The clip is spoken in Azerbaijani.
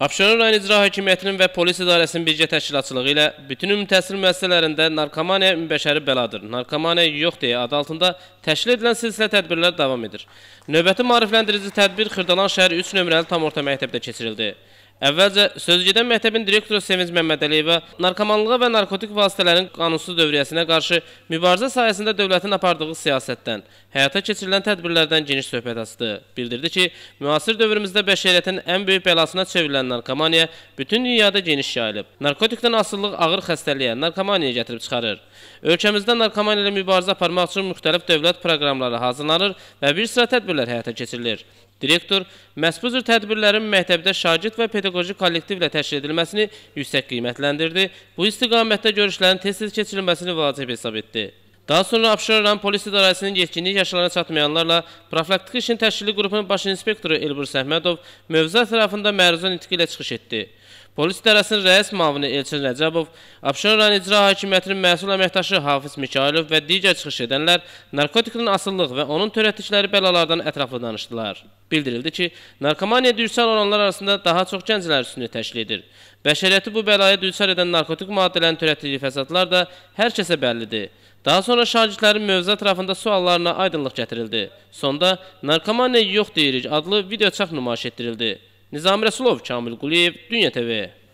Abşeron rayon icra hakimiyyətinin və polis idarəsinin birgə təşkilatçılığı ilə bütün ümumi təhsil müəssisələrində narkomaniya ümumbəşəri bəladır. Narkomaniya yox deyə adı altında təşkil edilən silsilə tədbirlər davam edir. Növbəti maarifləndirici tədbir Xırdalan şəhər 3 nömrəli tam orta məktəbdə keçirildi. Əvvəlcə sözgedən məktəbin direktoru Sevinc Məmmədəliyevə narkomanlığa və narkotik vasitələrin qanunsuz dövriyəsinə qarşı mübarizə sayəsində dövlətin apardığı siyasətdən, həyata keçirilən tədbirlərdən geniş söhbət açdı. Bildirdi ki, müasir dövrümüzdə bəşəriyyətin ən böyük bəlasına çevrilən narkomaniya bütün dünyada geniş yayılıb. Narkotikdən asıllıq ağır xəstəliyə, narkomaniyaya gətirib çıxarır. Ölkəmizdə narkomaniya ilə mübarizə aparmaq üçün müxtəlif dövlət proqramları hazırlanır və bir sıra tədbirlər həyata keçirilir. Direktor məhz bu cür tədbirlərin məktəbdə şagird və pedaqoq pedaqoji kollektivlə təşkil edilməsini yüksək qiymətləndirdi. Bu istiqamətdə görüşlərin tez-tez keçirilməsini vacib hesab etdi. Daha sonra Abşeron rayon polis idarəsinin yetkinlik yaşlarına çatmayanlarla profilaktik işin təşkili qrupunun baş inspektoru Elbur Səhmədov mövzu ətrafında məruzə nitqi ilə çıxış etdi. Polis idarəsinin rəis müavini Elçin Rəcəbov, Abşeron rayon icra hakimiyyətinin məsul əməkdaşı Hafiz Mikayılov və digər çıxış edənlər narkotikdən asıllıq və onun törətdikləri bəlalardan ətraflı danışdılar. Bildirildi ki, narkomaniya dürsal olanlar arasında daha çox gənclər üstünü təşkil edir. Bəşəriyyəti bu bəlaya dürsal edən narkotik maddələrin törətdiyi fəsadlar da hər kəsə bəllidir. Daha sonra şagirdlərin mövzu ətrafında suallarına aydınlıq gətirildi. Sonda narkomaniya yox deyirik adlı video çap nümayiş etdirildi. Nizami Rəsulov, Kamil Quliyev, Dünya TV.